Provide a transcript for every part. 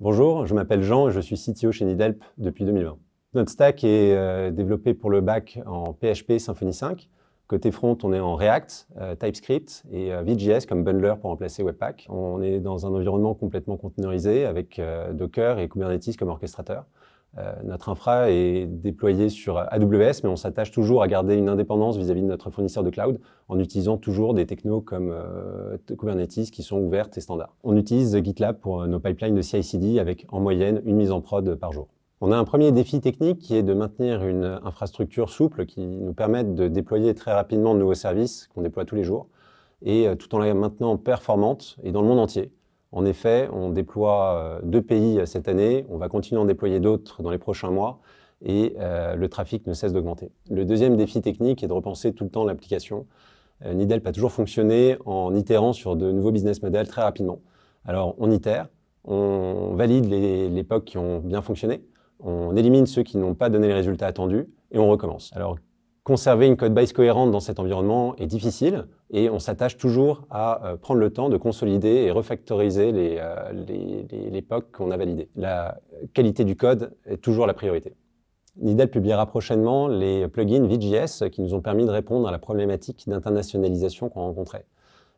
Bonjour, je m'appelle Jean et je suis CTO chez Nidelp depuis 2020. Notre stack est euh, développé pour le bac en PHP Symfony 5. Côté front, on est en React, euh, TypeScript et euh, VJS comme bundler pour remplacer Webpack. On est dans un environnement complètement containerisé avec Docker et Kubernetes comme orchestrateur. Euh, notre infra est déployée sur AWS, mais on s'attache toujours à garder une indépendance vis-à-vis de notre fournisseur de cloud en utilisant toujours des technos comme euh, Kubernetes qui sont ouvertes et standards. On utilise GitLab pour euh, nos pipelines de CI/CD avec en moyenne une mise en prod par jour. On a un premier défi technique qui est de maintenir une infrastructure souple qui nous permette de déployer très rapidement de nouveaux services qu'on déploie tous les jours et tout en la maintenant performante et dans le monde entier. En effet, on déploie euh, deux pays euh, cette année, on va continuer à en déployer d'autres dans les prochains mois et euh, le trafic ne cesse d'augmenter. Le deuxième défi technique est de repenser tout le temps l'application. Nidel Nidelp a toujours fonctionné en itérant sur de nouveaux business models très rapidement. Alors on itère, on valide les, POC qui ont bien fonctionné, on élimine ceux qui n'ont pas donné les résultats attendus et on recommence conserver une code base cohérente dans cet environnement est difficile et on s'attache toujours à euh, prendre le temps de consolider et refactoriser les, euh, qu'on a validée. La qualité du code est toujours la priorité. Nidel publiera prochainement les plugins VGS qui nous ont permis de répondre à la problématique d'internationalisation qu'on rencontrait.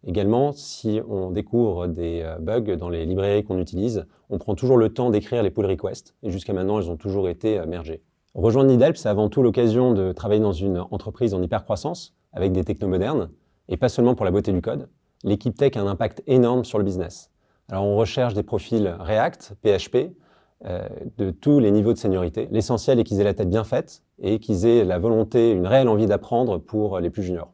Également, si on découvre des euh, bugs dans les librairies qu'on utilise, on prend toujours le temps d'écrire les pull requests et jusqu'à maintenant, elles ont toujours été mergées. Rejoindre Nidelp, c'est avant tout l'occasion de travailler dans une entreprise en hypercroissance, avec des technos modernes, et pas seulement pour la beauté du code. L'équipe tech a un impact énorme sur le business. Alors on recherche des profils React, PHP, euh, de tous les niveaux de seniorité. L'essentiel est qu'ils aient la tête bien faite et qu'ils aient la volonté, une réelle envie d'apprendre pour les plus juniors.